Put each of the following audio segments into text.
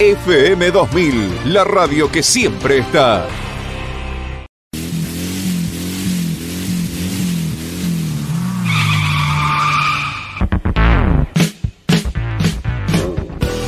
FM 2000, la radio que siempre está.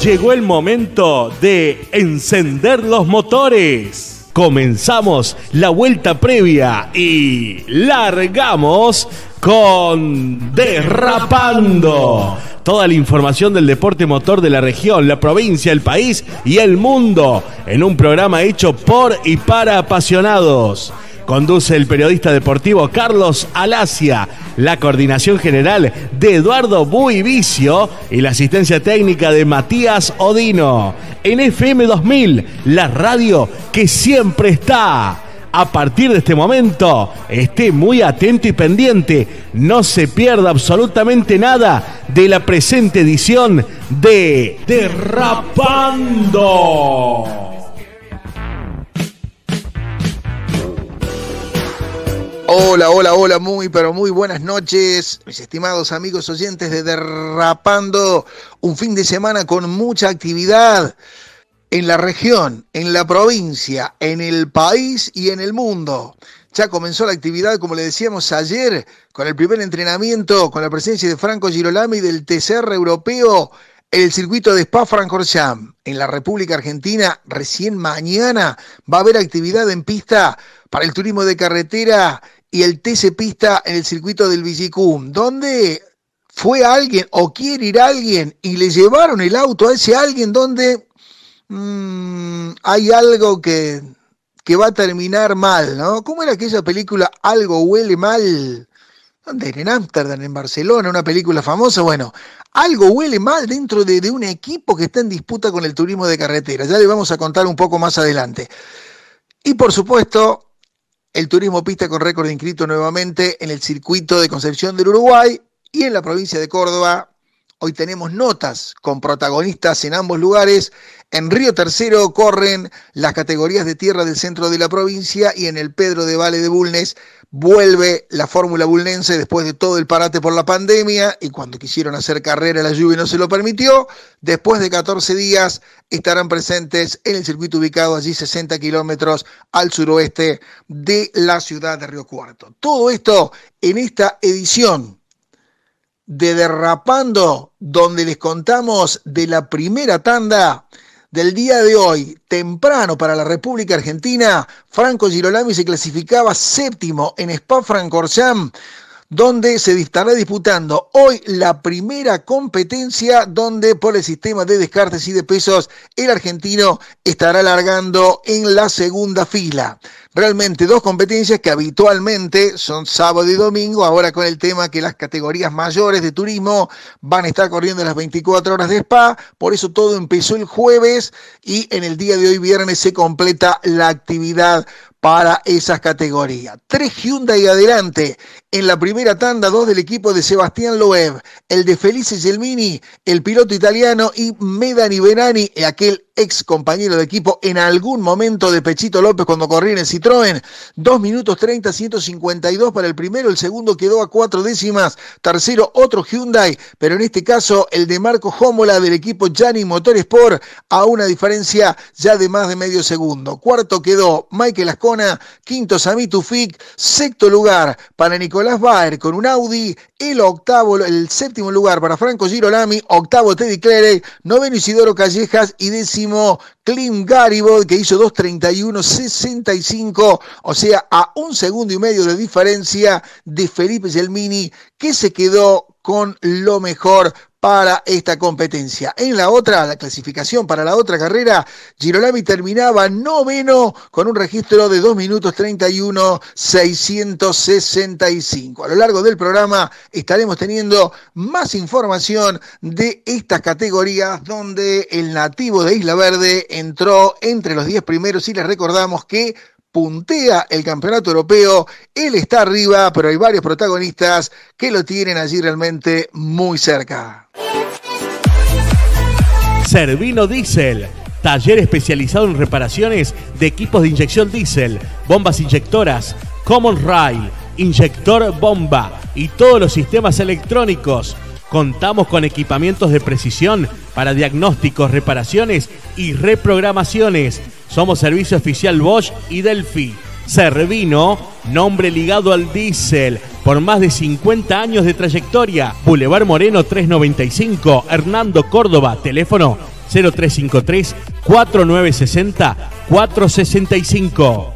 Llegó el momento de encender los motores. Comenzamos la vuelta previa y largamos con Derrapando. Toda la información del deporte motor de la región, la provincia, el país y el mundo en un programa hecho por y para apasionados. Conduce el periodista deportivo Carlos Alacia, la coordinación general de Eduardo Buivicio y la asistencia técnica de Matías Odino. En FM 2000, la radio que siempre está a partir de este momento. Esté muy atento y pendiente. No se pierda absolutamente nada de la presente edición de Derrapando. Hola, hola, hola, muy, pero muy buenas noches, mis estimados amigos oyentes de Derrapando. Un fin de semana con mucha actividad en la región, en la provincia, en el país y en el mundo. Ya comenzó la actividad, como le decíamos ayer, con el primer entrenamiento, con la presencia de Franco Girolami del TCR europeo, en el circuito de Spa-Francorchamps. En la República Argentina, recién mañana, va a haber actividad en pista para el turismo de carretera y el TC Pista en el circuito del Villicum, donde fue alguien o quiere ir alguien y le llevaron el auto a ese alguien donde Mm, hay algo que, va a terminar mal, ¿no? ¿Cómo era aquella película Algo huele mal? ¿Dónde En Ámsterdam, en Barcelona, una película famosa. Bueno, algo huele mal dentro de, de, un equipo que está en disputa con el turismo de carretera. Ya le vamos a contar un poco más adelante. Y por supuesto, el turismo pista con récord inscrito nuevamente en el circuito de Concepción del Uruguay y en la provincia de Córdoba, Hoy tenemos notas con protagonistas en ambos lugares. En Río Tercero corren las categorías de tierra del centro de la provincia y en el Pedro de Vale de Bulnes vuelve la fórmula bulnense después de todo el parate por la pandemia y cuando quisieron hacer carrera la lluvia no se lo permitió. Después de 14 días estarán presentes en el circuito ubicado allí 60 kilómetros al suroeste de la ciudad de Río Cuarto. Todo esto en esta edición de Derrapando, donde les contamos de la primera tanda del día de hoy, temprano para la República Argentina, Franco Girolami se clasificaba séptimo en Spa-Francorchamps donde se estará disputando hoy la primera competencia donde por el sistema de descartes y de pesos el argentino estará largando en la segunda fila. Realmente dos competencias que habitualmente son sábado y domingo, ahora con el tema que las categorías mayores de turismo van a estar corriendo las 24 horas de spa, por eso todo empezó el jueves y en el día de hoy viernes se completa la actividad para esas categorías. Tres Hyundai adelante en la primera tanda, dos del equipo de Sebastián Loeb, el de Felice Gelmini, el piloto italiano y Medani Benani, aquel ex compañero de equipo en algún momento de Pechito López cuando corría en el Citroën. 2 minutos 30, 152 para el primero, el segundo quedó a cuatro décimas, tercero otro Hyundai, pero en este caso el de Marco Jómola del equipo Gianni Motorsport a una diferencia ya de más de medio segundo. Cuarto quedó Michael Ascona, quinto Sami Tufik, sexto lugar para Nicolás Baer con un Audi, el octavo, el séptimo lugar para Franco Girolami, octavo Teddy Clerey, noveno Isidoro Callejas y décimo Clim Clint que hizo 2.31.65, o sea, a un segundo y medio de diferencia de Felipe Gelmini, que se quedó con lo mejor para esta competencia. En la otra, la clasificación para la otra carrera, Girolami terminaba no menos con un registro de 2 minutos 31, 665. A lo largo del programa estaremos teniendo más información de estas categorías donde el nativo de Isla Verde entró entre los 10 primeros y les recordamos que puntea el campeonato europeo, él está arriba, pero hay varios protagonistas que lo tienen allí realmente muy cerca. Servino Diesel, taller especializado en reparaciones de equipos de inyección diésel, bombas inyectoras, common rail, inyector bomba y todos los sistemas electrónicos. Contamos con equipamientos de precisión para diagnósticos, reparaciones y reprogramaciones somos servicio oficial Bosch y Delphi. Servino, nombre ligado al diésel, por más de 50 años de trayectoria. Boulevard Moreno 395, Hernando Córdoba, teléfono 0353 4960 465.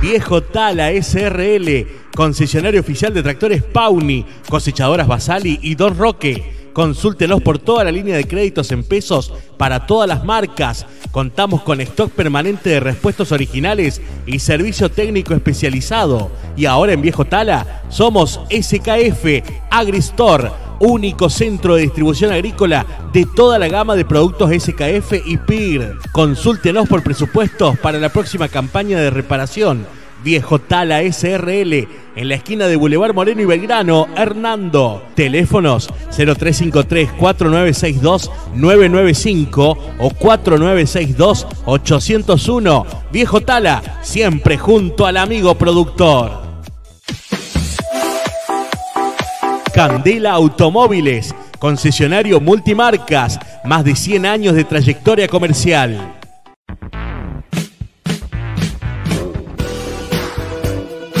Viejo Tala SRL, concesionario oficial de tractores Pauni, cosechadoras Basali y Don Roque. Consúltenos por toda la línea de créditos en pesos para todas las marcas. Contamos con stock permanente de respuestos originales y servicio técnico especializado. Y ahora en Viejo Tala somos SKF AgriStore, único centro de distribución agrícola de toda la gama de productos SKF y PIR. Consúltenos por presupuestos para la próxima campaña de reparación Viejo Tala SRL, en la esquina de Boulevard Moreno y Belgrano, Hernando. Teléfonos 0353-4962-995 o 4962-801. Viejo Tala, siempre junto al amigo productor. Candela Automóviles, concesionario multimarcas, más de 100 años de trayectoria comercial.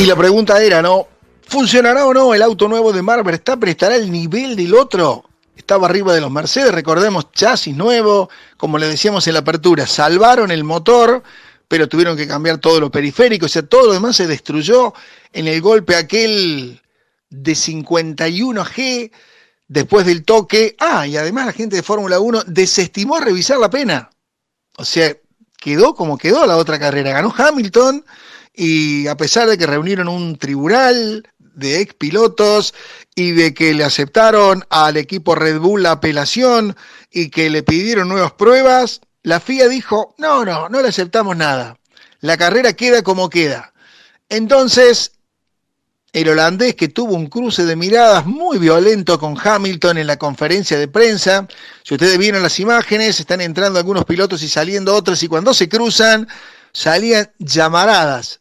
Y la pregunta era, ¿no? ¿Funcionará o no el auto nuevo de Mark ¿Está ¿Estará el nivel del otro? Estaba arriba de los Mercedes, recordemos, chasis nuevo, como le decíamos en la apertura, salvaron el motor, pero tuvieron que cambiar todo lo periférico, o sea, todo lo demás se destruyó en el golpe aquel de 51G después del toque. Ah, y además la gente de Fórmula 1 desestimó revisar la pena. O sea, quedó como quedó la otra carrera. Ganó Hamilton, y a pesar de que reunieron un tribunal de ex pilotos y de que le aceptaron al equipo Red Bull la apelación y que le pidieron nuevas pruebas, la FIA dijo, no, no, no le aceptamos nada. La carrera queda como queda. Entonces, el holandés que tuvo un cruce de miradas muy violento con Hamilton en la conferencia de prensa. Si ustedes vieron las imágenes, están entrando algunos pilotos y saliendo otros y cuando se cruzan, salían llamaradas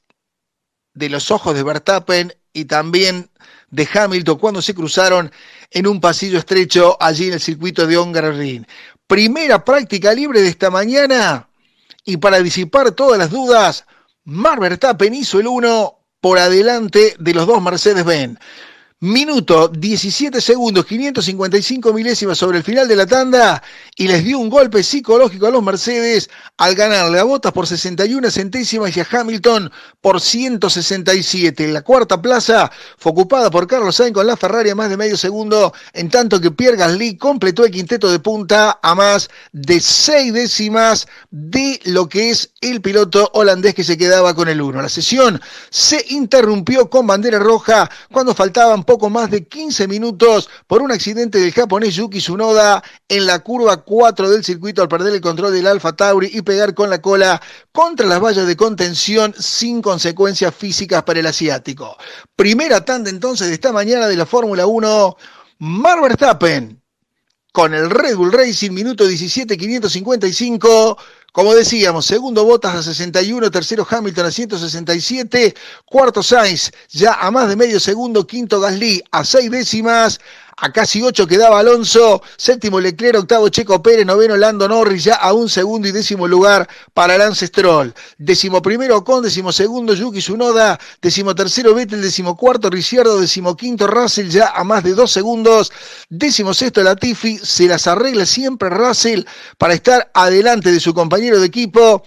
de los ojos de Verstappen y también de Hamilton cuando se cruzaron en un pasillo estrecho allí en el circuito de Hungaroring. Primera práctica libre de esta mañana y para disipar todas las dudas, Mar Verstappen hizo el 1 por adelante de los dos Mercedes-Benz. Minuto 17 segundos, 555 milésimas sobre el final de la tanda y les dio un golpe psicológico a los Mercedes al ganarle a Bottas por 61 centésimas y a Hamilton por 167. La cuarta plaza fue ocupada por Carlos Sainz con la Ferrari a más de medio segundo, en tanto que Pierre Gasly completó el quinteto de punta a más de seis décimas de lo que es el piloto holandés que se quedaba con el uno. La sesión se interrumpió con bandera roja cuando faltaban poco más de 15 minutos por un accidente del japonés Yuki Tsunoda en la curva 4 del circuito al perder el control del Alfa Tauri y pegar con la cola contra las vallas de contención sin consecuencias físicas para el asiático. Primera tanda entonces de esta mañana de la Fórmula 1, Mar Verstappen con el Red Bull Racing, minuto 17, 555. Como decíamos, segundo Bottas a 61, tercero Hamilton a 167, cuarto Sainz ya a más de medio segundo, quinto Gasly a seis décimas, a casi ocho quedaba Alonso, séptimo Leclerc, octavo Checo Pérez, noveno Lando Norris, ya a un segundo y décimo lugar para Lance Stroll. Décimo primero con décimo segundo Yuki Tsunoda, décimo tercero Vettel, décimo cuarto Ricciardo, décimo quinto Russell, ya a más de dos segundos, décimo sexto Latifi, se las arregla siempre Russell para estar adelante de su compañero de equipo.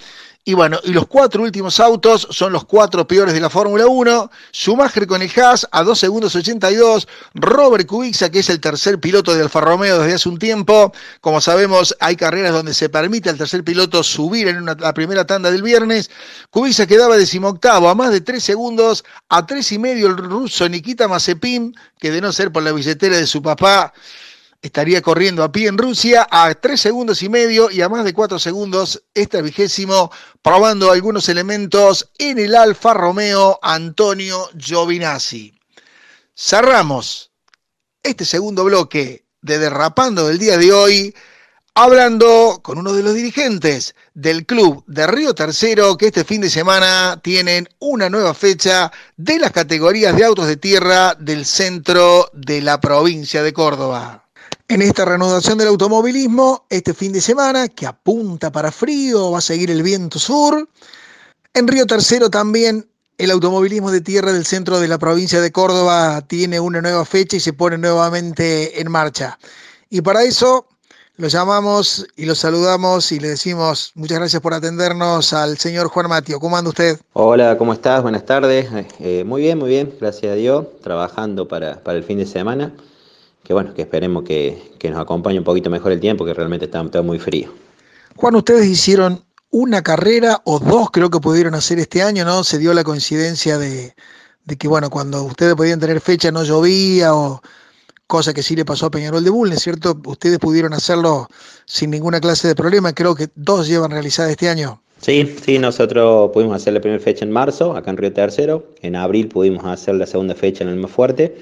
Y bueno, y los cuatro últimos autos son los cuatro peores de la Fórmula 1. Schumacher con el Haas a 2 segundos 82. Robert Kubica, que es el tercer piloto de Alfa Romeo desde hace un tiempo. Como sabemos, hay carreras donde se permite al tercer piloto subir en la primera tanda del viernes. Kubica quedaba decimoctavo a más de tres segundos. A tres y medio el ruso Nikita Mazepin, que de no ser por la billetera de su papá, estaría corriendo a pie en Rusia a 3 segundos y medio y a más de 4 segundos este vigésimo, probando algunos elementos en el Alfa Romeo Antonio Giovinazzi. Cerramos este segundo bloque de Derrapando del día de hoy, hablando con uno de los dirigentes del club de Río Tercero, que este fin de semana tienen una nueva fecha de las categorías de autos de tierra del centro de la provincia de Córdoba. En esta reanudación del automovilismo, este fin de semana, que apunta para frío, va a seguir el viento sur. En Río Tercero también el automovilismo de tierra del centro de la provincia de Córdoba tiene una nueva fecha y se pone nuevamente en marcha. Y para eso lo llamamos y lo saludamos y le decimos muchas gracias por atendernos al señor Juan Matio. ¿Cómo anda usted? Hola, ¿cómo estás? Buenas tardes. Eh, muy bien, muy bien, gracias a Dios, trabajando para, para el fin de semana que bueno, que esperemos que, nos acompañe un poquito mejor el tiempo, que realmente está, muy frío. Juan, ustedes hicieron una carrera o dos creo que pudieron hacer este año, ¿no? Se dio la coincidencia de, que, bueno, cuando ustedes podían tener fecha no llovía o cosa que sí le pasó a Peñarol de Bull, cierto? Ustedes pudieron hacerlo sin ninguna clase de problema, creo que dos llevan realizadas este año. Sí, sí, nosotros pudimos hacer la primera fecha en marzo, acá en Río Tercero, en abril pudimos hacer la segunda fecha en el más fuerte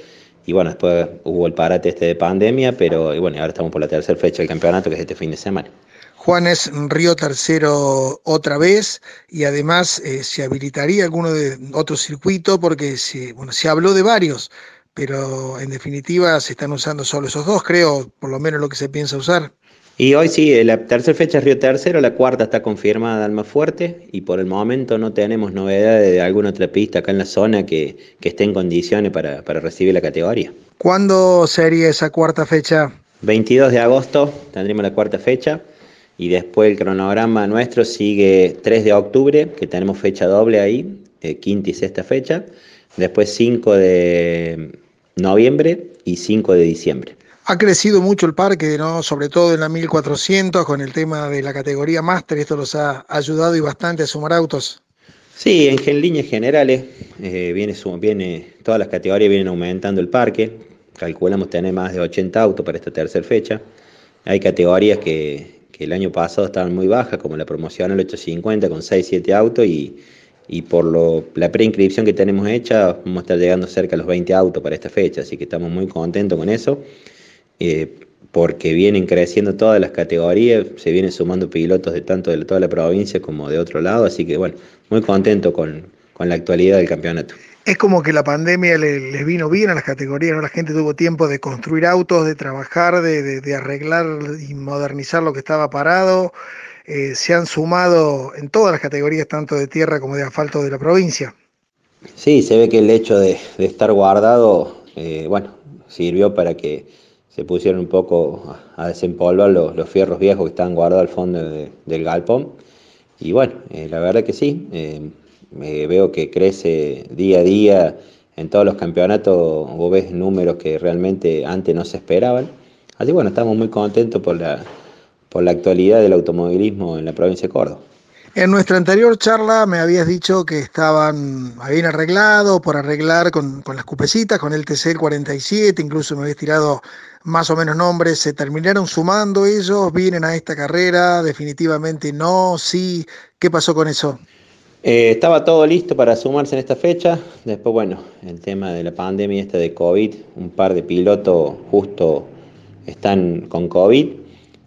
y bueno, después hubo el parate este de pandemia, pero y bueno, ahora estamos por la tercera fecha del campeonato, que es este fin de semana. Juan es Río Tercero otra vez y además eh, se habilitaría alguno de otros circuitos porque bueno, se habló de varios, pero en definitiva se están usando solo esos dos, creo, por lo menos lo que se piensa usar. Y hoy sí, eh, la tercera fecha es Río Tercero, la cuarta está confirmada Alma Fuerte y por el momento no tenemos novedades de alguna otra pista acá en la zona que, esté en condiciones para, recibir la categoría. ¿Cuándo sería esa cuarta fecha? 22 de agosto tendremos la cuarta fecha y después el cronograma nuestro sigue 3 de octubre, que tenemos fecha doble ahí, eh, quinta y sexta fecha, después 5 de noviembre y 5 de diciembre. Ha crecido mucho el parque, ¿no? sobre todo en la 1400, con el tema de la categoría máster. Esto los ha ayudado y bastante a sumar autos. Sí, en, líneas generales, eh, viene, todas las categorías vienen aumentando el parque. Calculamos tener más de 80 autos para esta tercera fecha. Hay categorías que, el año pasado estaban muy bajas, como la promoción al 850 con 6, 7 autos y, y por lo, la preinscripción que tenemos hecha vamos a estar llegando cerca a los 20 autos para esta fecha, así que estamos muy contentos con eso. Eh, porque vienen creciendo todas las categorías, se vienen sumando pilotos de tanto de toda la provincia como de otro lado, así que bueno, muy contento con, la actualidad del campeonato. Es como que la pandemia les vino bien a las categorías, ¿no? La gente tuvo tiempo de construir autos, de trabajar, de, arreglar y modernizar lo que estaba parado. Eh, se han sumado en todas las categorías, tanto de tierra como de asfalto de la provincia. Sí, se ve que el hecho de, estar guardado, eh, bueno, sirvió para que se pusieron un poco a desempolvar los, los fierros viejos que están guardados al fondo del galpón. Y bueno, eh, la verdad que sí, eh, veo que crece día a día en todos los campeonatos, vos ves números que realmente antes no se esperaban. Así bueno, estamos muy contentos por la, por la actualidad del automovilismo en la provincia de Córdoba. En nuestra anterior charla me habías dicho que estaban, bien arreglado por arreglar con, con las cupecitas, con el TC47, incluso me habías tirado más o menos nombres, se terminaron sumando ellos, vienen a esta carrera, definitivamente no, sí, ¿qué pasó con eso? Eh, estaba todo listo para sumarse en esta fecha, después bueno, el tema de la pandemia esta de COVID, un par de pilotos justo están con COVID,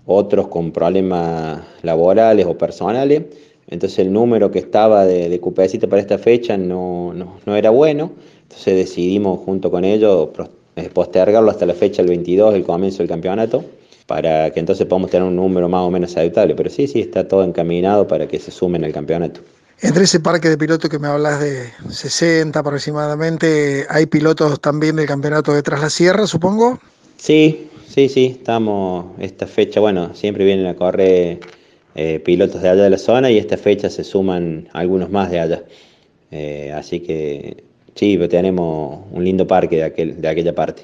otros con problemas laborales o personales, entonces el número que estaba de, de para esta fecha no, era bueno. Entonces decidimos junto con ellos eh, postergarlo hasta la fecha del 22, el comienzo del campeonato, para que entonces podamos tener un número más o menos aceptable. Pero sí, sí, está todo encaminado para que se sumen al campeonato. Entre ese parque de pilotos que me hablas de 60 aproximadamente, ¿hay pilotos también del campeonato de la Sierra, supongo? Sí, sí, sí, estamos esta fecha, bueno, siempre viene la correr eh, pilotos de allá de la zona y esta fecha se suman algunos más de allá. Eh, así que sí, tenemos un lindo parque de, aquel, de aquella parte.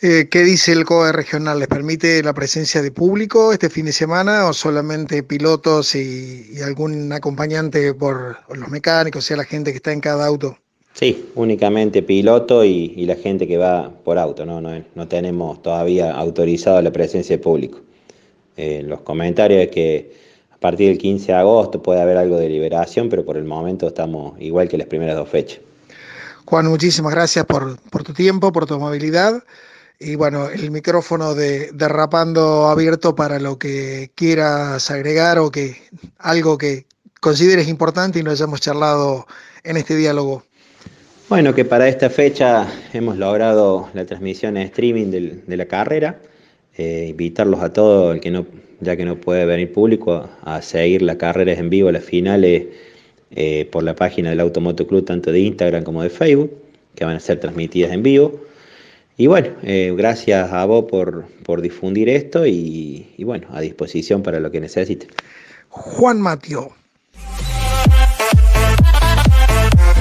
Eh, ¿Qué dice el COE regional? ¿Les permite la presencia de público este fin de semana o solamente pilotos y, algún acompañante por los mecánicos, o sea, la gente que está en cada auto? Sí, únicamente piloto y, la gente que va por auto, No, no tenemos todavía autorizado la presencia de público en eh, los comentarios de que a partir del 15 de agosto puede haber algo de liberación, pero por el momento estamos igual que las primeras dos fechas. Juan, muchísimas gracias por, tu tiempo, por tu amabilidad. Y bueno, el micrófono de, de, abierto para lo que quieras agregar o que algo que consideres importante y no hayamos charlado en este diálogo. Bueno, que para esta fecha hemos logrado la transmisión en streaming de la carrera. Eh, invitarlos a todos, el que no, ya que no puede venir público, a, seguir las carreras en vivo, las finales, eh, por la página del Automoto Club, tanto de Instagram como de Facebook, que van a ser transmitidas en vivo. Y bueno, eh, gracias a vos por, por difundir esto y, bueno, a disposición para lo que necesite. Juan Mateo.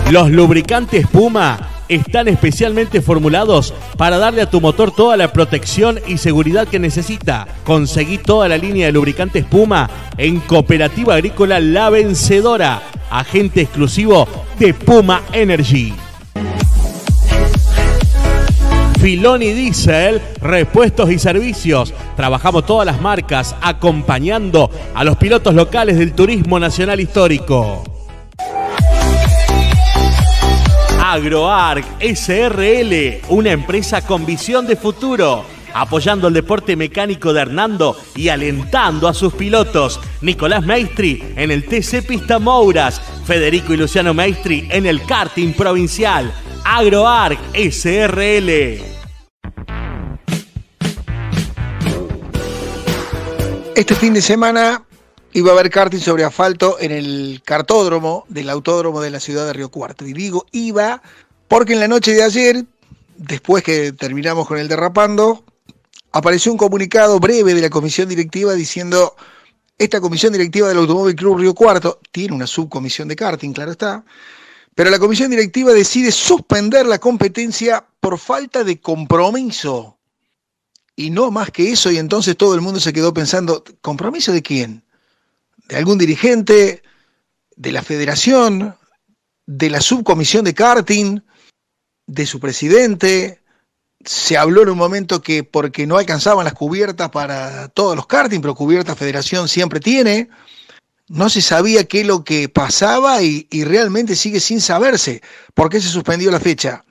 Los lubricantes Puma están especialmente formulados para darle a tu motor toda la protección y seguridad que necesita. Conseguí toda la línea de lubricantes Puma en Cooperativa Agrícola La Vencedora, agente exclusivo de Puma Energy. Filoni Diesel, repuestos y servicios. Trabajamos todas las marcas acompañando a los pilotos locales del turismo nacional histórico. AgroArc SRL, una empresa con visión de futuro, apoyando el deporte mecánico de Hernando y alentando a sus pilotos. Nicolás Maestri en el TC Pista Mouras, Federico y Luciano Maestri en el karting provincial. AgroArc SRL. Este fin de semana Iba a haber karting sobre asfalto en el cartódromo del autódromo de la ciudad de Río Cuarto. Y digo iba porque en la noche de ayer, después que terminamos con el derrapando, apareció un comunicado breve de la comisión directiva diciendo, esta comisión directiva del Automóvil Club Río Cuarto tiene una subcomisión de karting, claro está, pero la comisión directiva decide suspender la competencia por falta de compromiso. Y no más que eso, y entonces todo el mundo se quedó pensando, ¿compromiso de quién? algún dirigente, de la federación, de la subcomisión de karting, de su presidente. Se habló en un momento que porque no alcanzaban las cubiertas para todos los karting, pero cubierta federación siempre tiene. No se sabía qué es lo que pasaba y, y realmente sigue sin saberse por qué se suspendió la fecha.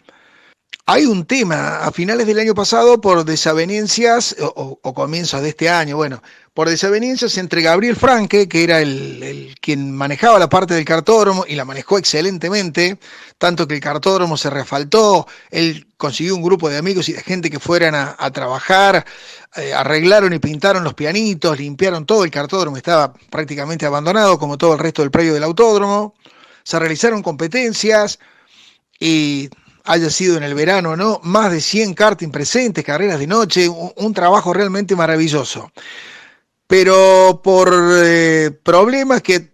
Hay un tema, a finales del año pasado, por desavenencias, o, comienzos de este año, bueno, por desavenencias entre Gabriel Franque, que era el, quien manejaba la parte del cartódromo y la manejó excelentemente, tanto que el cartódromo se refaltó, él consiguió un grupo de amigos y de gente que fueran a, trabajar, eh, arreglaron y pintaron los pianitos, limpiaron todo, el cartódromo estaba prácticamente abandonado, como todo el resto del predio del autódromo, se realizaron competencias y haya sido en el verano no, más de 100 karting presentes, carreras de noche, un, trabajo realmente maravilloso. Pero por eh, problemas que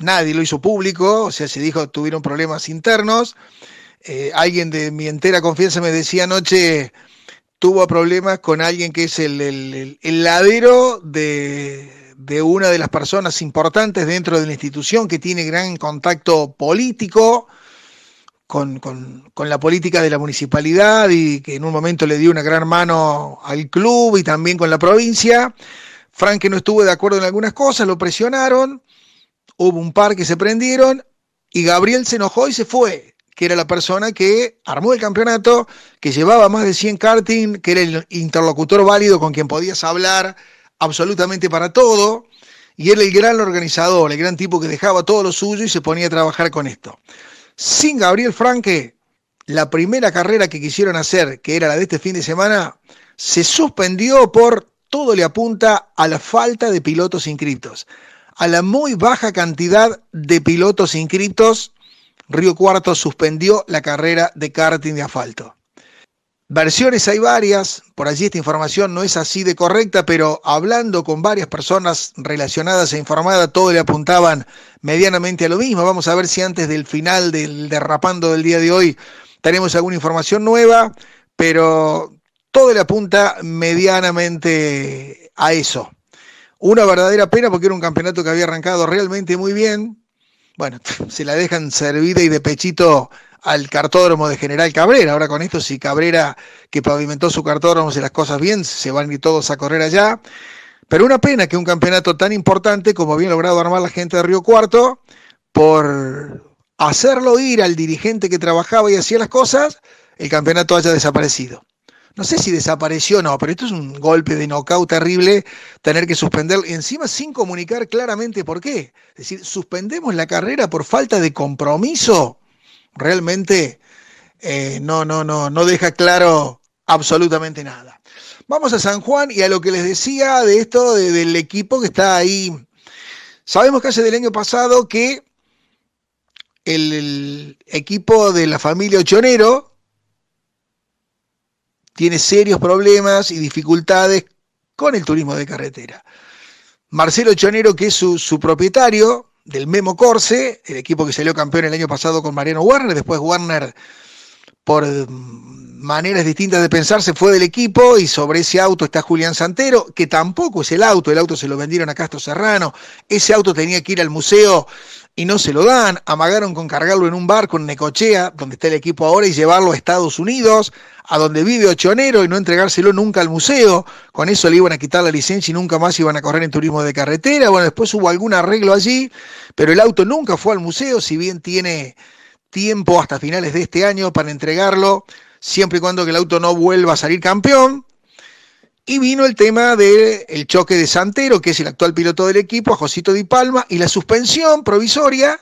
nadie lo hizo público, o sea, se dijo tuvieron problemas internos. Eh, alguien de mi entera confianza me decía anoche, tuvo problemas con alguien que es el, ladero de, de, una de las personas importantes dentro de la institución que tiene gran contacto político con, la política de la municipalidad y que en un momento le dio una gran mano al club y también con la provincia. Frank no estuvo de acuerdo en algunas cosas, lo presionaron, hubo un par que se prendieron y Gabriel se enojó y se fue, que era la persona que armó el campeonato, que llevaba más de 100 karting, que era el interlocutor válido con quien podías hablar absolutamente para todo. Y era el gran organizador, el gran tipo que dejaba todo lo suyo y se ponía a trabajar con esto sin Gabriel Franque, la primera carrera que quisieron hacer, que era la de este fin de semana, se suspendió por todo le apunta a la falta de pilotos inscritos. a la muy baja cantidad de pilotos inscritos, Río Cuarto suspendió la carrera de karting de asfalto. Versiones hay varias, por allí esta información no es así de correcta, pero hablando con varias personas relacionadas e informadas, todo le apuntaban medianamente a lo mismo. Vamos a ver si antes del final del derrapando del día de hoy tenemos alguna información nueva, pero todo le apunta medianamente a eso. Una verdadera pena porque era un campeonato que había arrancado realmente muy bien. Bueno, se la dejan servida y de pechito al cartódromo de General Cabrera. Ahora con esto, si Cabrera, que pavimentó su cartódromo, si las cosas bien, se van y todos a correr allá. Pero una pena que un campeonato tan importante como había logrado armar la gente de Río Cuarto, por hacerlo ir al dirigente que trabajaba y hacía las cosas, el campeonato haya desaparecido. No sé si desapareció o no, pero esto es un golpe de nocaut terrible, tener que suspender, encima sin comunicar claramente por qué. Es decir, suspendemos la carrera por falta de compromiso Realmente eh, no, no, no, no deja claro absolutamente nada. Vamos a San Juan y a lo que les decía de esto del equipo que está ahí. Sabemos que hace del año pasado que el, equipo de la familia Ochonero tiene serios problemas y dificultades con el turismo de carretera. Marcelo Ochonero, que es su propietario, del Memo Corse, el equipo que salió campeón el año pasado con Mariano Warner, después Warner por mm, maneras distintas de pensar se fue del equipo y sobre ese auto está Julián Santero, que tampoco es el auto, el auto se lo vendieron a Castro Serrano, ese auto tenía que ir al museo y no se lo dan, amagaron con cargarlo en un barco en Necochea, donde está el equipo ahora, y llevarlo a Estados Unidos, a donde vive Ochonero y no entregárselo nunca al museo. Con eso le iban a quitar la licencia y nunca más iban a correr en turismo de carretera. Bueno, después hubo algún arreglo allí, pero el auto nunca fue al museo, si bien tiene tiempo hasta finales de este año para entregarlo, siempre y cuando que el auto no vuelva a salir campeón. Y vino el tema del choque de Santero, que es el actual piloto del equipo, a Josito Di Palma, y la suspensión provisoria,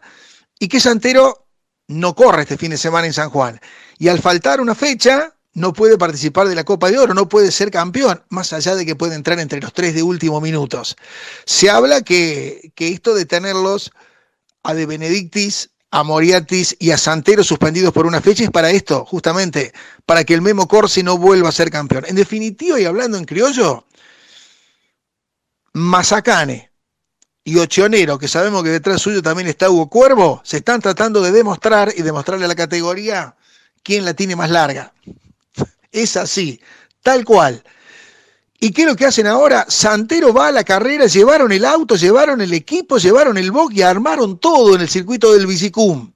y que Santero no corre este fin de semana en San Juan. Y al faltar una fecha, no puede participar de la Copa de Oro, no puede ser campeón, más allá de que puede entrar entre los tres de último minutos. Se habla que, esto de tenerlos a De Benedictis, a Moriatis y a Santero suspendidos por una fecha es para esto, justamente, para que el Memo Corsi no vuelva a ser campeón. En definitiva, y hablando en criollo, Mazacane y Ochionero, que sabemos que detrás suyo también está Hugo Cuervo, se están tratando de demostrar y demostrarle a la categoría quién la tiene más larga. Es así, tal cual. ¿Y qué es lo que hacen ahora? Santero va a la carrera, llevaron el auto, llevaron el equipo, llevaron el box y armaron todo en el circuito del Bicicum.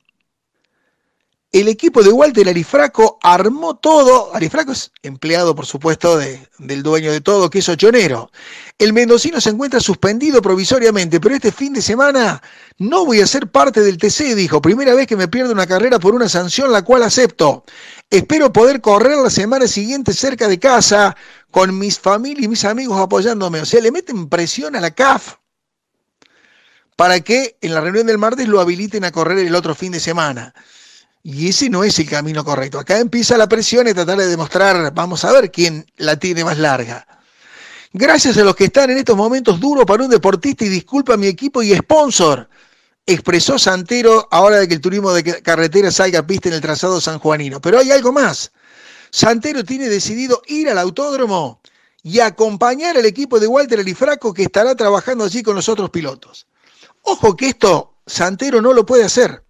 El equipo de Walter Arifraco armó todo. Arifraco es empleado, por supuesto, del dueño de todo, que es Ochonero. El mendocino se encuentra suspendido provisoriamente, pero este fin de semana no voy a ser parte del TC, dijo. Primera vez que me pierdo una carrera por una sanción, la cual acepto. Espero poder correr la semana siguiente cerca de casa con mis familias y mis amigos apoyándome. O sea, le meten presión a la CAF para que en la reunión del martes lo habiliten a correr el otro fin de semana. Y ese no es el camino correcto. Acá empieza la presión y tratar de demostrar, vamos a ver quién la tiene más larga. Gracias a los que están en estos momentos duros para un deportista y disculpa a mi equipo y sponsor expresó Santero ahora de que el turismo de carretera salga a pista en el trazado sanjuanino. Pero hay algo más. Santero tiene decidido ir al autódromo y acompañar al equipo de Walter Elifraco que estará trabajando allí con los otros pilotos. Ojo que esto Santero no lo puede hacer.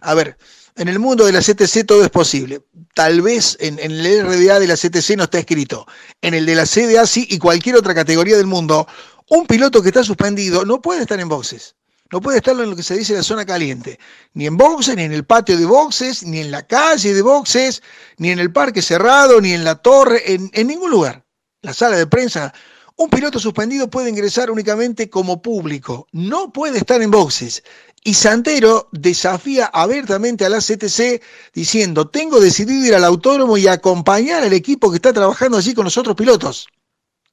A ver, en el mundo de la CTC todo es posible. Tal vez en, en el RDA de la CTC no está escrito. En el de la CDA sí y cualquier otra categoría del mundo, un piloto que está suspendido no puede estar en boxes. No puede estarlo en lo que se dice la zona caliente, ni en boxes, ni en el patio de boxes, ni en la calle de boxes, ni en el parque cerrado, ni en la torre, en, ningún lugar. La sala de prensa, un piloto suspendido puede ingresar únicamente como público, no puede estar en boxes. Y Santero desafía abiertamente a la CTC diciendo, tengo decidido ir al autódromo y acompañar al equipo que está trabajando allí con los otros pilotos.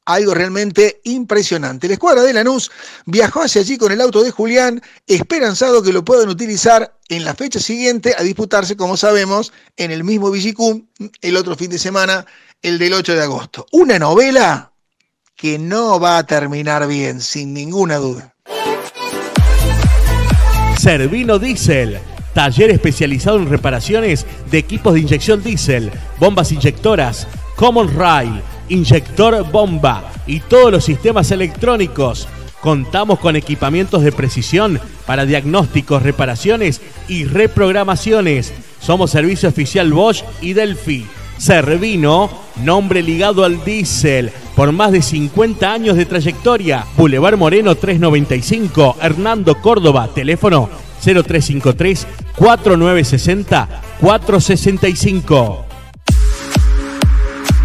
Algo realmente impresionante. La escuadra de Lanús viajó hacia allí con el auto de Julián, esperanzado que lo puedan utilizar en la fecha siguiente a disputarse, como sabemos, en el mismo Vigicum, el otro fin de semana, el del 8 de agosto. Una novela que no va a terminar bien, sin ninguna duda. Servino Diesel, taller especializado en reparaciones de equipos de inyección diésel, bombas inyectoras, Common Rail inyector bomba y todos los sistemas electrónicos. Contamos con equipamientos de precisión para diagnósticos, reparaciones y reprogramaciones. Somos servicio oficial Bosch y Delphi. Servino, nombre ligado al diésel, por más de 50 años de trayectoria. Boulevard Moreno 395, Hernando Córdoba, teléfono 0353 4960 465.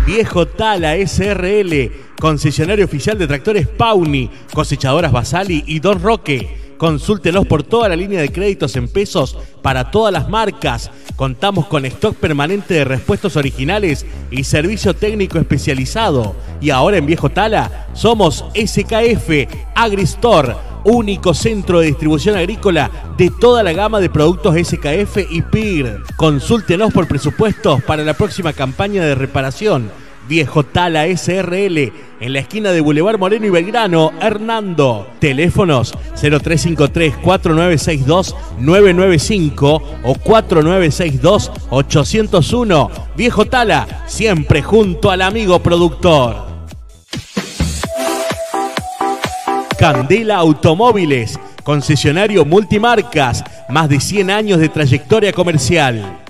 Viejo Tala SRL, concesionario oficial de tractores Pauni, cosechadoras Basali y Don Roque. Consúltenos por toda la línea de créditos en pesos para todas las marcas. Contamos con stock permanente de repuestos originales y servicio técnico especializado. Y ahora en Viejo Tala somos SKF AgriStore único centro de distribución agrícola de toda la gama de productos SKF y PIR. Consúltenos por presupuestos para la próxima campaña de reparación. Viejo Tala SRL, en la esquina de Boulevard Moreno y Belgrano, Hernando. Teléfonos 0353-4962-995 o 4962-801. Viejo Tala, siempre junto al amigo productor. Candela Automóviles, concesionario multimarcas, más de 100 años de trayectoria comercial.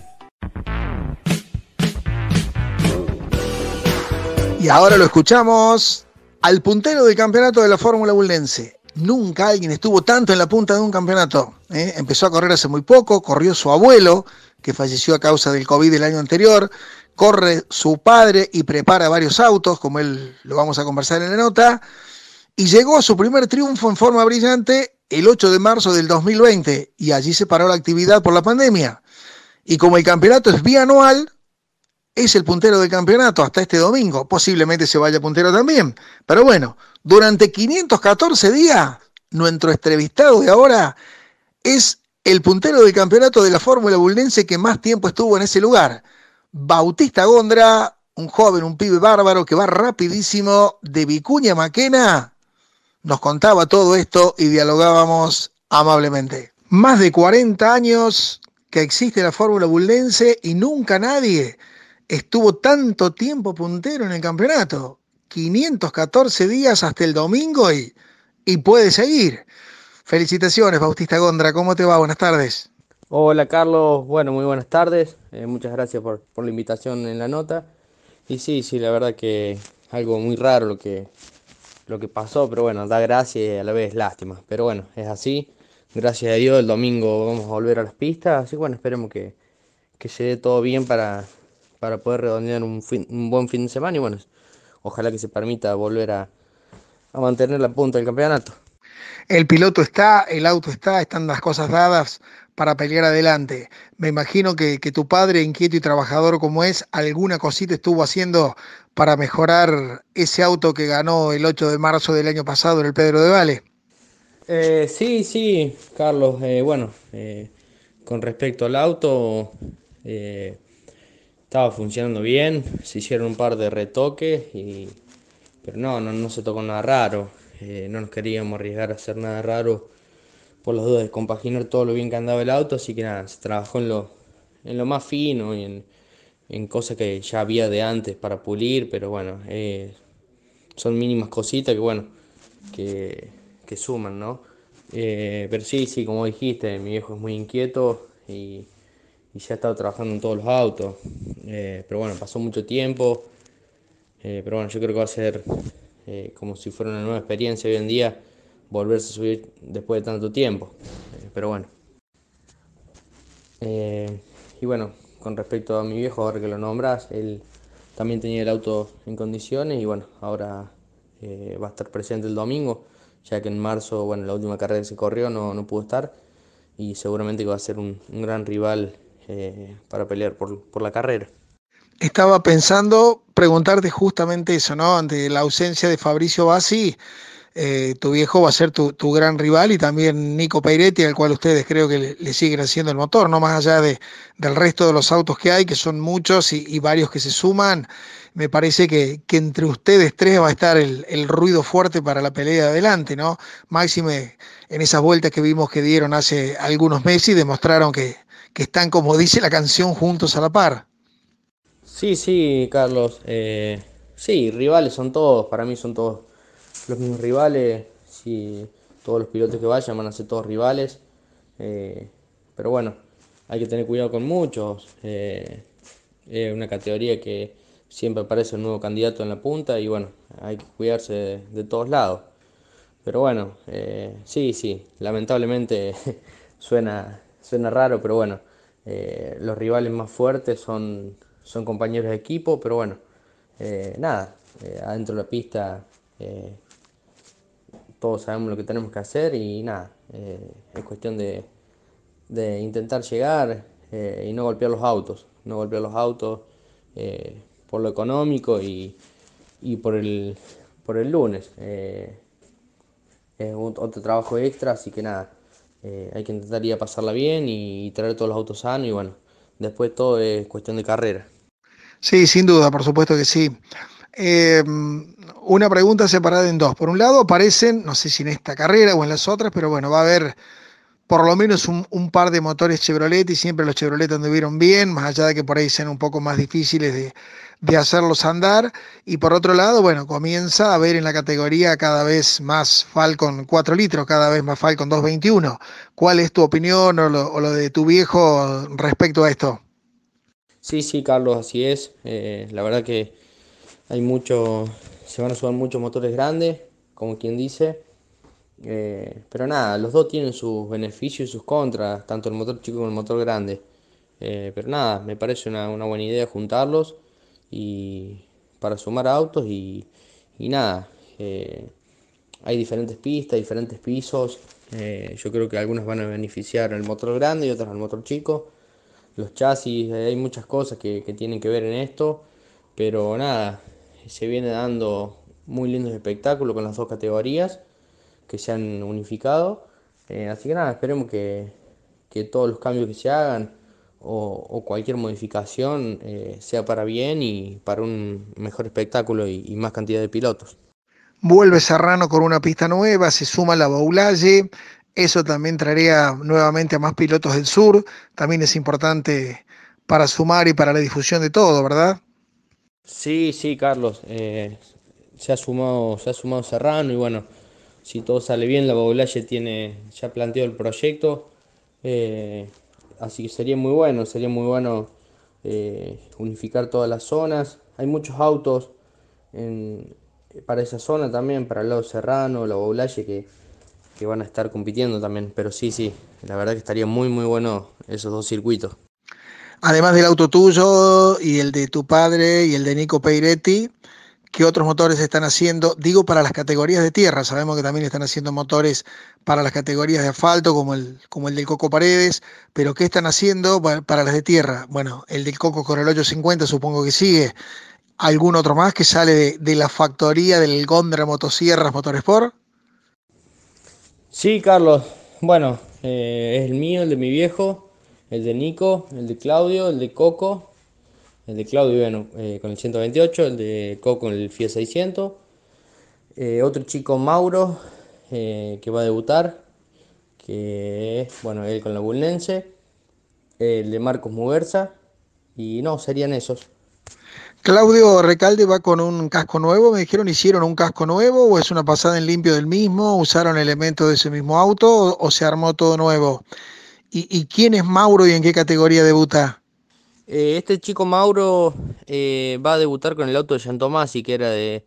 Y ahora lo escuchamos al puntero del campeonato de la Fórmula Bullense. Nunca alguien estuvo tanto en la punta de un campeonato. ¿eh? Empezó a correr hace muy poco, corrió su abuelo, que falleció a causa del COVID el año anterior, corre su padre y prepara varios autos, como él lo vamos a conversar en la nota y llegó a su primer triunfo en forma brillante el 8 de marzo del 2020 y allí se paró la actividad por la pandemia. Y como el campeonato es bianual, es el puntero del campeonato hasta este domingo. Posiblemente se vaya puntero también. Pero bueno, durante 514 días, nuestro entrevistado de ahora es el puntero del campeonato de la Fórmula Buldense que más tiempo estuvo en ese lugar. Bautista Gondra, un joven, un pibe bárbaro que va rapidísimo de Vicuña Maquena nos contaba todo esto y dialogábamos amablemente. Más de 40 años que existe la fórmula bullense y nunca nadie estuvo tanto tiempo puntero en el campeonato. 514 días hasta el domingo y, y puede seguir. Felicitaciones, Bautista Gondra. ¿Cómo te va? Buenas tardes. Hola, Carlos. Bueno, muy buenas tardes. Eh, muchas gracias por, por la invitación en la nota. Y sí, sí, la verdad que algo muy raro lo que, lo que pasó, pero bueno, da gracia y a la vez lástima. Pero bueno, es así. Gracias a Dios, el domingo vamos a volver a las pistas. Así que bueno, esperemos que, que se dé todo bien para, para poder redondear un, buen fin de semana. Y bueno, ojalá que se permita volver a, a mantener la punta del campeonato. El piloto está, el auto está, están las cosas dadas para pelear adelante. Me imagino que, tu padre, inquieto y trabajador como es, alguna cosita estuvo haciendo para mejorar ese auto que ganó el 8 de marzo del año pasado en el Pedro de Vale. Eh, sí, sí, Carlos. Eh, bueno, eh, con respecto al auto, estaba funcionando bien, se hicieron un par de retoques, y, pero no, no se tocó nada raro. no nos queríamos arriesgar a hacer nada raro por las dudas, de compaginar todo lo bien que andaba el auto, así que nada, se trabajó en lo, en lo más fino y en, en cosas que ya había de antes para pulir, pero bueno, eh, son mínimas cositas que bueno, que, suman, ¿no? Eh, pero sí, sí, como dijiste, mi viejo es muy inquieto y, y ya ha estado trabajando en todos los autos, eh, pero bueno, pasó mucho tiempo, pero bueno, yo creo que va a ser como si fuera una nueva experiencia hoy en día volverse a subir después de tanto tiempo. Eh, pero bueno. Eh, y bueno, con respecto a mi viejo, ahora que lo nombras, él también tenía el auto en condiciones y bueno, ahora eh, va a estar presente el domingo, ya que en marzo, bueno, la última carrera que se corrió no, no pudo estar y seguramente va a ser un, gran rival para pelear por, por la carrera. Estaba pensando preguntarte justamente eso, ¿no? Ante la ausencia de Fabricio Bassi, eh, tu viejo va a ser tu, gran rival y también Nico Peiretti, al cual ustedes creo que le, siguen haciendo el motor, no más allá de, del resto de los autos que hay, que son muchos y, varios que se suman. Me parece que, entre ustedes tres va a estar el, ruido fuerte para la pelea de adelante, ¿no? Máxime, en esas vueltas que vimos que dieron hace algunos meses y demostraron que, están, como dice la canción, juntos a la par. Sí, sí, Carlos. Eh, sí, rivales son todos, para mí son todos los mismos rivales, si todos los pilotos que vayan van a ser todos rivales. Eh, pero bueno, hay que tener cuidado con muchos. Eh, es una categoría que siempre aparece un nuevo candidato en la punta y bueno, hay que cuidarse de, todos lados. Pero bueno, eh, sí, sí, lamentablemente suena, suena raro, pero bueno, los rivales más fuertes son, son compañeros de equipo, pero bueno, nada, adentro de la pista todos sabemos lo que tenemos que hacer y nada, eh, es cuestión de, intentar llegar eh, y no golpear los autos, no golpear los autos eh, por lo económico y, por, el, por el lunes. es otro trabajo extra, así que nada, hay que intentar ir a pasarla bien y traer todos los autos sanos y bueno, después todo es cuestión de carrera. Sí, sin duda, por supuesto que sí. Em, una pregunta separada en dos. Por un lado, aparecen, no sé si en esta carrera o en las otras, pero bueno, va a haber por lo menos un, par de motores Chevrolet y siempre los Chevrolet anduvieron bien, más allá de que por ahí sean un poco más difíciles de, hacerlos andar. Y por otro lado, bueno, comienza a ver en la categoría cada vez más Falcon 4 litros, cada vez más Falcon 221. ¿Cuál es tu opinión o lo, de tu viejo respecto a esto? Sí, sí, Carlos, así es. Eh, la verdad que hay se van a sumar muchos motores grandes, como quien dice. Eh, pero nada, los dos tienen sus beneficios y sus contras, tanto el motor chico como el motor grande. Eh, pero nada, me parece una, buena idea juntarlos y para sumar autos y, nada. Eh, hay diferentes pistas, diferentes pisos. yo creo que algunas van a beneficiar al motor grande y otras al motor chico. Los chasis, hay muchas cosas que, que tienen que ver en esto. Pero nada, se viene dando muy lindos espectáculos con las dos categorías que se han unificado. Eh, así que nada, esperemos que, todos los cambios que se hagan o, cualquier modificación eh, sea para bien y para un mejor espectáculo y, y más cantidad de pilotos. Vuelve Serrano con una pista nueva, se suma la Baulalle, eso también traería nuevamente a más pilotos del sur, también es importante para sumar y para la difusión de todo, ¿verdad? Sí, sí, Carlos. Eh, se, ha sumado, se ha sumado Serrano y bueno, si todo sale bien, la Bobolaje tiene ya planteado el proyecto. Eh, así que sería muy bueno, sería muy bueno eh, unificar todas las zonas. Hay muchos autos para esa zona también, para el lado serrano, la Bobolaje que, que van a estar compitiendo también. Pero sí, sí, la verdad que estaría muy, muy bueno esos dos circuitos. Además del auto tuyo y el de tu padre y el de Nico Peiretti, ¿qué otros motores están haciendo? Digo para las categorías de tierra, sabemos que también están haciendo motores para las categorías de asfalto, como el, como el del Coco Paredes, pero ¿qué están haciendo para las de tierra? Bueno, el del Coco con el 850 supongo que sigue. ¿Algún otro más que sale de, la factoría del Gondra Motosierras Motorsport? Sí, Carlos. Bueno, eh, es el mío, el de mi viejo el de Nico, el de Claudio, el de Coco, el de Claudio bueno, eh, con el 128, el de Coco con el Fie 600, eh, otro chico Mauro eh, que va a debutar, que es, bueno, él con la Bulnense, el de Marcos Muguerza, y no, serían esos. Claudio Recalde va con un casco nuevo, me dijeron, ¿hicieron un casco nuevo o es una pasada en limpio del mismo? ¿Usaron elementos de ese mismo auto o se armó todo nuevo? ¿Y, quién es Mauro y en qué categoría debuta? Eh, este chico Mauro eh, va a debutar con el auto de Jean Tomás que era de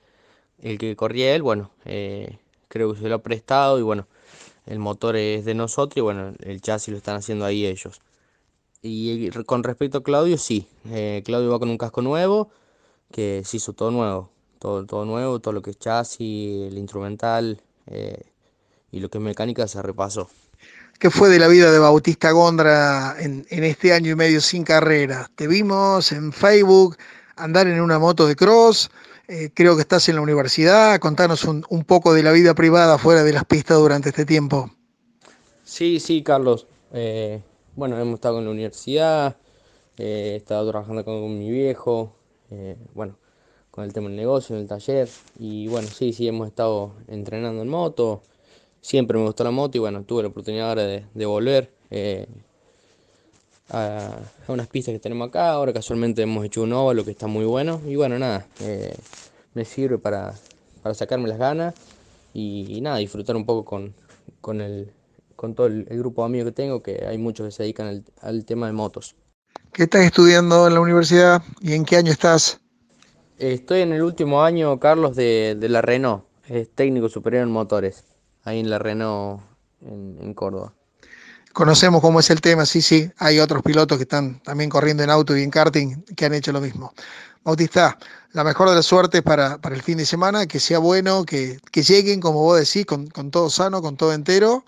el que corría él. Bueno, eh, creo que se lo ha prestado y bueno, el motor es de nosotros y bueno, el chasis lo están haciendo ahí ellos. Y con respecto a Claudio, sí. Claudio va con un casco nuevo, que se hizo todo nuevo. Todo, todo nuevo, todo lo que es chasis, el instrumental y lo que es mecánica se repasó. ¿Qué fue de la vida de Bautista Gondra en, este año y medio sin carrera? Te vimos en Facebook andar en una moto de cross, eh, creo que estás en la universidad, contanos un, poco de la vida privada fuera de las pistas durante este tiempo. Sí, sí, Carlos. Eh, bueno, hemos estado en la universidad, eh, he estado trabajando con, con mi viejo, bueno, con el tema del negocio, en el taller, y bueno, sí, sí, hemos estado entrenando en moto siempre me gustó la moto y bueno, tuve la oportunidad ahora de, de volver eh, a, unas pistas que tenemos acá. Ahora casualmente hemos hecho un lo que está muy bueno y bueno, nada, eh, me sirve para, para, sacarme las ganas y, nada, disfrutar un poco con, con, el, con todo el, grupo de amigos que tengo, que hay muchos que se dedican al, tema de motos. ¿Qué estás estudiando en la universidad y en qué año estás? Estoy en el último año, Carlos, de, de la Renault, es técnico superior en motores ahí en la Renault, en, Córdoba. Conocemos cómo es el tema, sí, sí, hay otros pilotos que están también corriendo en auto y en karting que han hecho lo mismo. Bautista, la mejor de las suertes para, para, el fin de semana, que sea bueno, que, lleguen, como vos decís, con, todo sano, con todo entero.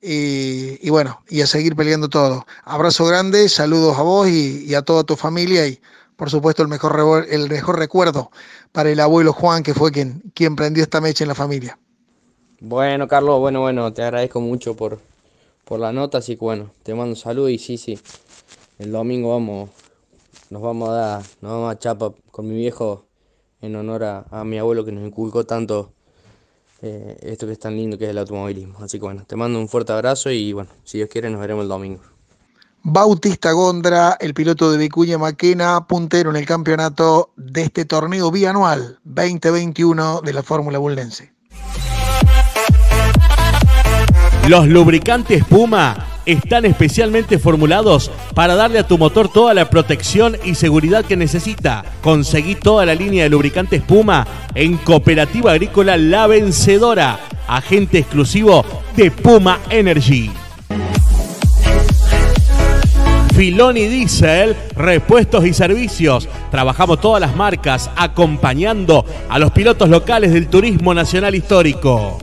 Eh, y, bueno, y a seguir peleando todo. Abrazo grande, saludos a vos y, a toda tu familia y por supuesto el mejor, el mejor recuerdo para el abuelo Juan, que fue quien, quien prendió esta mecha en la familia. Bueno, Carlos, bueno, bueno, te agradezco mucho por, por la nota, así que bueno, te mando un saludo y sí, sí, el domingo vamos, nos vamos a dar, nos vamos a chapa con mi viejo en honor a, mi abuelo que nos inculcó tanto eh, esto que es tan lindo que es el automovilismo. Así que bueno, te mando un fuerte abrazo y bueno, si Dios quiere nos veremos el domingo. Bautista Gondra, el piloto de Vicuña Maquena, puntero en el campeonato de este torneo bianual 2021 de la Fórmula Bullense. Los lubricantes Puma están especialmente formulados para darle a tu motor toda la protección y seguridad que necesita. Conseguí toda la línea de lubricantes Puma en Cooperativa Agrícola La Vencedora, agente exclusivo de Puma Energy. Filoni Diesel, repuestos y servicios. Trabajamos todas las marcas acompañando a los pilotos locales del turismo nacional histórico.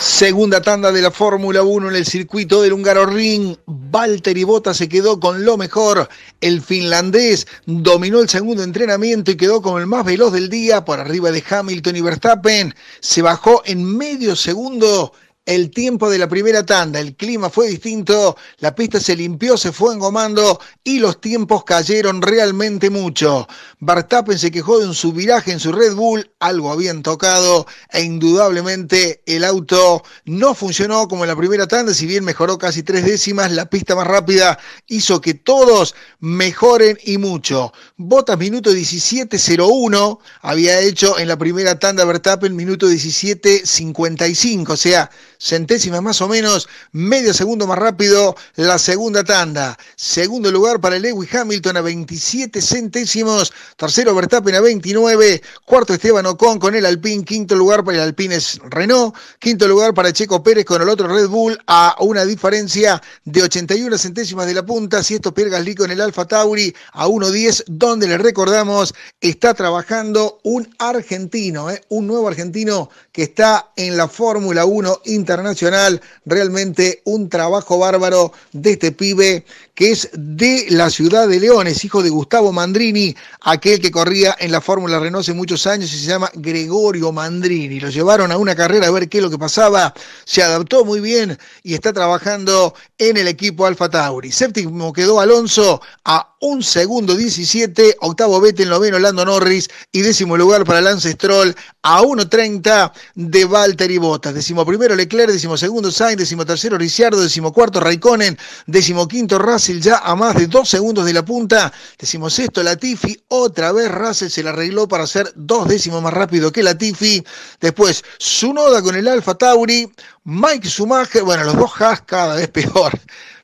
Segunda tanda de la Fórmula 1 en el circuito del húngaro Ring. Valtteri Bota se quedó con lo mejor. El finlandés dominó el segundo entrenamiento y quedó como el más veloz del día por arriba de Hamilton y Verstappen. Se bajó en medio segundo el tiempo de la primera tanda, el clima fue distinto, la pista se limpió, se fue engomando y los tiempos cayeron realmente mucho. Verstappen se quejó de un viraje en su Red Bull, algo habían tocado e indudablemente el auto no funcionó como en la primera tanda, si bien mejoró casi tres décimas, la pista más rápida hizo que todos mejoren y mucho. Botas minuto 17.01 había hecho en la primera tanda Verstappen minuto 17.55, o sea, centésimas más o menos, medio segundo más rápido, la segunda tanda. Segundo lugar para Lewis Hamilton a 27 centésimos, tercero Verstappen a 29, cuarto Esteban Ocon con el Alpine, quinto lugar para el Alpine es Renault, quinto lugar para Checo Pérez con el otro Red Bull a una diferencia de 81 centésimas de la punta, si pierde el Rico con el Alfa Tauri a 1.10, donde le recordamos está trabajando un argentino, ¿eh? un nuevo argentino que está en la Fórmula 1 Internacional internacional. Realmente un trabajo bárbaro de este pibe que es de la ciudad de Leones, hijo de Gustavo Mandrini, aquel que corría en la Fórmula Renault hace muchos años y se llama Gregorio Mandrini. Lo llevaron a una carrera a ver qué es lo que pasaba, se adaptó muy bien y está trabajando en el equipo Alfa Tauri. Séptimo quedó Alonso a un segundo 17, octavo Vettel, noveno Lando Norris y décimo lugar para Lance Stroll a 1.30 de Valtteri Bottas. Décimo primero Leclerc, décimo segundo Sainz, décimo tercero Ricciardo, décimo cuarto Raikkonen, décimo quinto Racing ya a más de dos segundos de la punta. Decimos esto, Latifi, otra vez Russell se la arregló para ser dos décimos más rápido que la Latifi. Después, Sunoda con el Alfa Tauri, Mike Schumacher, bueno, los dos Has cada vez peor.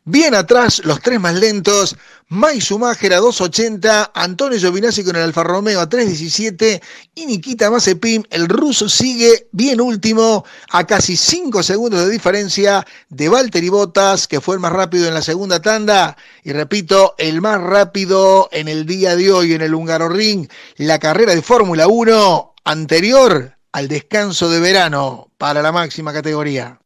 Bien atrás, los tres más lentos, Mai a 2.80, Antonio Giovinazzi con el Alfa Romeo a 3.17 y Nikita Mazepin, el ruso sigue bien último a casi 5 segundos de diferencia de Valtteri Bottas, que fue el más rápido en la segunda tanda y repito, el más rápido en el día de hoy en el Húngaro Ring, la carrera de Fórmula 1 anterior al descanso de verano para la máxima categoría.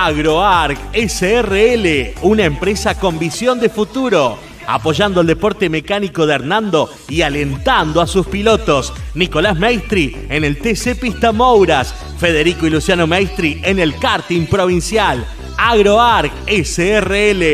AgroArc SRL, una empresa con visión de futuro, apoyando el deporte mecánico de Hernando y alentando a sus pilotos. Nicolás Maestri en el TC Pista Mouras, Federico y Luciano Maestri en el karting provincial. AgroArc SRL.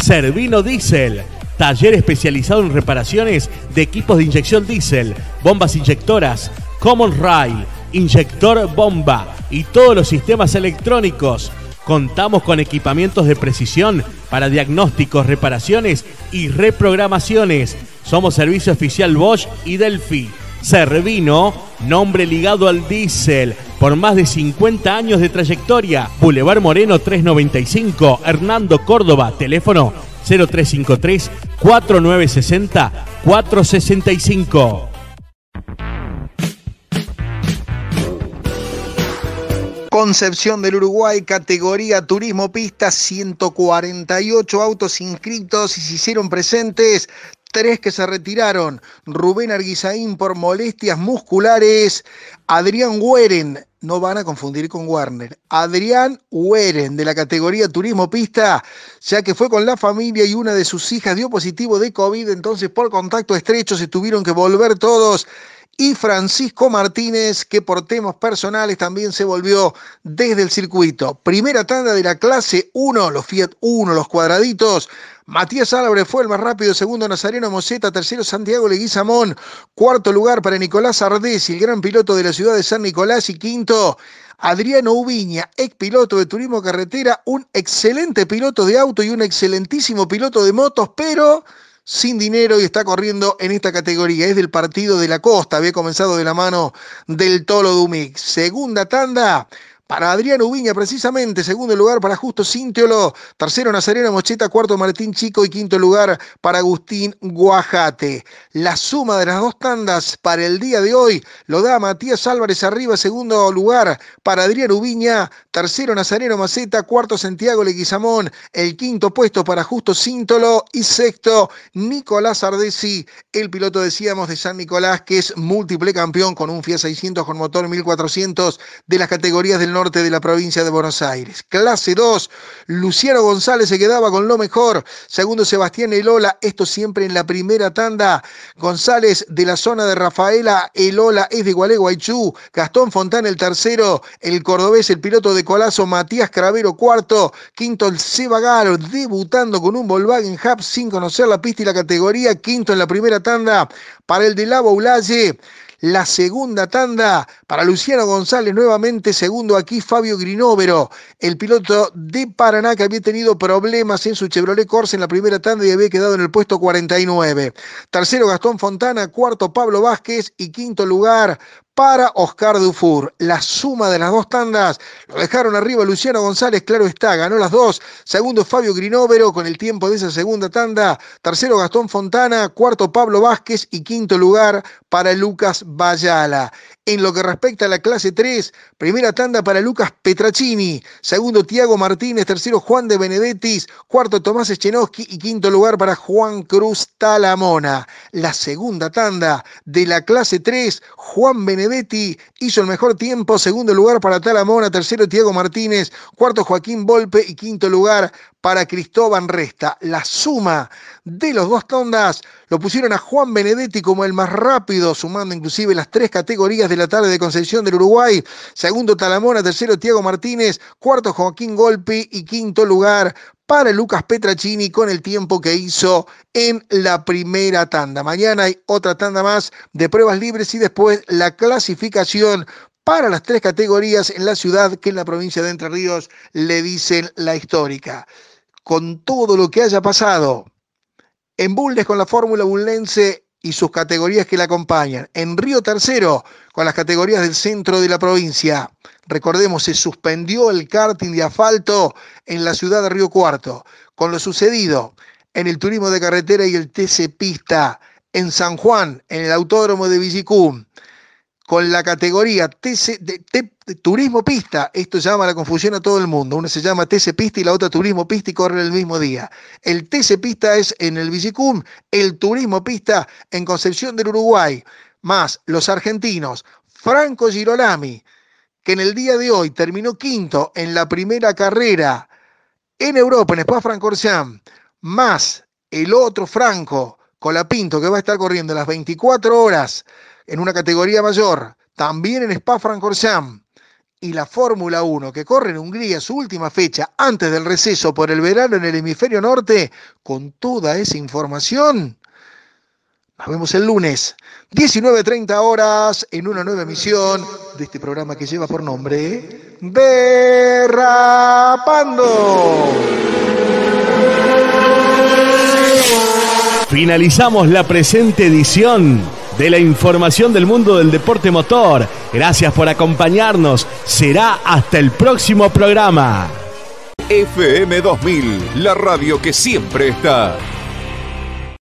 Servino Diesel. Taller especializado en reparaciones de equipos de inyección diésel, bombas inyectoras, Common Rail, inyector bomba y todos los sistemas electrónicos. Contamos con equipamientos de precisión para diagnósticos, reparaciones y reprogramaciones. Somos servicio oficial Bosch y Delphi. Servino, nombre ligado al diésel, por más de 50 años de trayectoria. Boulevard Moreno 395, Hernando Córdoba, teléfono 0353 4960 465. Concepción del Uruguay, categoría Turismo Pista, 148 autos inscritos y se hicieron presentes. Tres que se retiraron, Rubén Arguisaín por molestias musculares, Adrián Hueren, no van a confundir con Warner, Adrián Hueren de la categoría Turismo Pista, ya que fue con la familia y una de sus hijas dio positivo de COVID, entonces por contacto estrecho se tuvieron que volver todos y Francisco Martínez, que por temas personales también se volvió desde el circuito. Primera tanda de la clase 1, los Fiat 1, los cuadraditos. Matías Álvarez fue el más rápido, segundo Nazareno Moseta, tercero Santiago Leguizamón, cuarto lugar para Nicolás Ardés, el gran piloto de la ciudad de San Nicolás, y quinto Adriano Ubiña, ex piloto de turismo carretera, un excelente piloto de auto y un excelentísimo piloto de motos, pero sin dinero y está corriendo en esta categoría. Es del partido de la costa, había comenzado de la mano del Tolo Dumic. Segunda tanda para Adrián Ubiña, precisamente, segundo lugar para Justo Cintiolo, tercero Nazareno Mocheta, cuarto Martín Chico y quinto lugar para Agustín Guajate. La suma de las dos tandas para el día de hoy lo da Matías Álvarez arriba, segundo lugar para Adrián Ubiña, tercero Nazareno Maceta, cuarto Santiago Leguizamón, el quinto puesto para Justo Cíntolo y sexto Nicolás Ardesi, el piloto decíamos de San Nicolás, que es múltiple campeón con un FIA 600 con motor 1400 de las categorías del norte norte de la provincia de Buenos Aires. Clase 2, Luciano González se quedaba con lo mejor. Segundo, Sebastián Elola, esto siempre en la primera tanda. González de la zona de Rafaela, Elola es de Gualeguaychú. Gastón Fontán el tercero, el cordobés, el piloto de Colazo, Matías Cravero cuarto. Quinto, el sevagar debutando con un Volkswagen Hub sin conocer la pista y la categoría. Quinto en la primera tanda para el de La Boulaye la segunda tanda para Luciano González, nuevamente segundo aquí Fabio Grinóvero, el piloto de Paraná que había tenido problemas en su Chevrolet Corsa en la primera tanda y había quedado en el puesto 49. Tercero Gastón Fontana, cuarto Pablo Vázquez y quinto lugar para Oscar Dufour. La suma de las dos tandas lo dejaron arriba Luciano González, claro está, ganó las dos. Segundo Fabio Grinóvero con el tiempo de esa segunda tanda. Tercero Gastón Fontana, cuarto Pablo Vázquez y quinto lugar para Lucas Bayala. En lo que respecta a la clase 3, primera tanda para Lucas Petrachini, segundo Tiago Martínez, tercero Juan de Benedettis cuarto Tomás eschenoski y quinto lugar para Juan Cruz Talamona. La segunda tanda de la clase 3, Juan Benedettis Betty hizo el mejor tiempo, segundo lugar para Talamona, tercero Tiago Martínez, cuarto Joaquín Volpe y quinto lugar para Cristóbal Resta. La suma de los dos tondas lo pusieron a Juan Benedetti como el más rápido, sumando inclusive las tres categorías de la tarde de Concepción del Uruguay. Segundo Talamona, tercero Tiago Martínez, cuarto Joaquín Golpi y quinto lugar para Lucas Petracini con el tiempo que hizo en la primera tanda. Mañana hay otra tanda más de pruebas libres y después la clasificación para las tres categorías en la ciudad que en la provincia de Entre Ríos le dicen la histórica con todo lo que haya pasado. En Bulnes con la Fórmula Bulnense y sus categorías que la acompañan. En Río Tercero con las categorías del centro de la provincia. Recordemos, se suspendió el karting de asfalto en la ciudad de Río Cuarto. Con lo sucedido en el turismo de carretera y el TC Pista. En San Juan, en el Autódromo de Villicum con la categoría TC, de, Turismo Pista. Esto llama la confusión a todo el mundo. Una se llama TC Pista y la otra Turismo Pista y corre el mismo día. El TC Pista es en el bicicum el Turismo Pista en Concepción del Uruguay, más los argentinos Franco Girolami, que en el día de hoy terminó quinto en la primera carrera en Europa, en Spa-Francorchamps, más el otro Franco Colapinto, que va a estar corriendo las 24 horas en una categoría mayor, también en Spa-Francorchamps y la Fórmula 1 que corre en Hungría su última fecha antes del receso por el verano en el hemisferio norte, con toda esa información, nos vemos el lunes, 19.30 horas, en una nueva emisión de este programa que lleva por nombre Derrapando. Finalizamos la presente edición de la información del mundo del deporte motor. Gracias por acompañarnos. Será hasta el próximo programa. FM 2000, la radio que siempre está.